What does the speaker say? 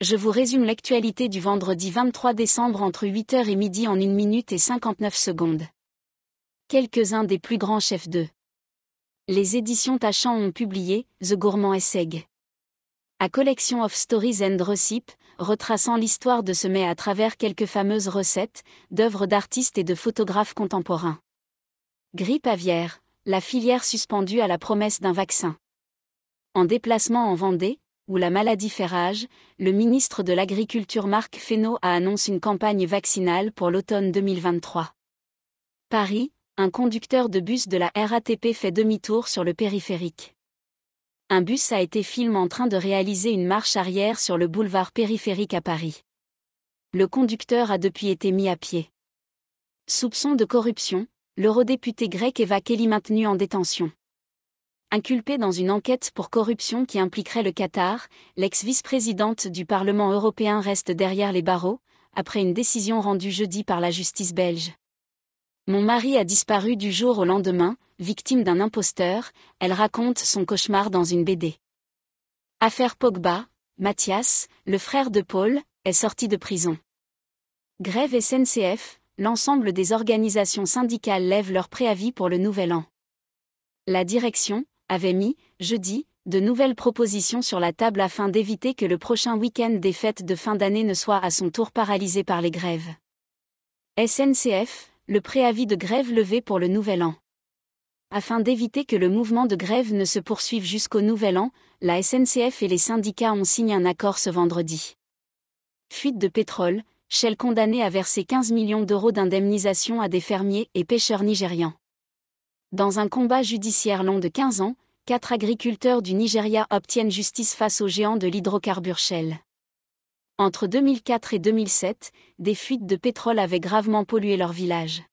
je vous résume l'actualité du vendredi 23 décembre entre 8h et midi en 1 minute et 59 secondes. Quelques-uns des plus grands chefs de les éditions Tachant ont publié The Gourmand Essay » A Collection of Stories and Recipes, retraçant l'histoire de ce mets à travers quelques fameuses recettes, d'œuvres d'artistes et de photographes contemporains. Grippe aviaire, la filière suspendue à la promesse d'un vaccin. En déplacement en Vendée, où la maladie fait rage, le ministre de l'Agriculture Marc Fesneau a annoncé une campagne vaccinale pour l'automne 2023. Paris, un conducteur de bus de la RATP fait demi-tour sur le périphérique. Un bus a été filmé en train de réaliser une marche arrière sur le boulevard périphérique à Paris. Le conducteur a depuis été mis à pied. Soupçon de corruption, l'eurodéputé grec Eva Kelly maintenu en détention inculpée dans une enquête pour corruption qui impliquerait le Qatar, l'ex-vice-présidente du Parlement européen reste derrière les barreaux, après une décision rendue jeudi par la justice belge. Mon mari a disparu du jour au lendemain, victime d'un imposteur, elle raconte son cauchemar dans une BD. Affaire Pogba, Mathias, le frère de Paul, est sorti de prison. Grève SNCF, l'ensemble des organisations syndicales lèvent leur préavis pour le nouvel an. La direction, avait mis, jeudi, de nouvelles propositions sur la table afin d'éviter que le prochain week-end des fêtes de fin d'année ne soit à son tour paralysé par les grèves. SNCF, le préavis de grève levé pour le nouvel an. Afin d'éviter que le mouvement de grève ne se poursuive jusqu'au nouvel an, la SNCF et les syndicats ont signé un accord ce vendredi. Fuite de pétrole, Shell condamné à verser 15 millions d'euros d'indemnisation à des fermiers et pêcheurs nigérians. Dans un combat judiciaire long de 15 ans, quatre agriculteurs du Nigeria obtiennent justice face aux géants de l'hydrocarbure Shell. Entre 2004 et 2007, des fuites de pétrole avaient gravement pollué leur village.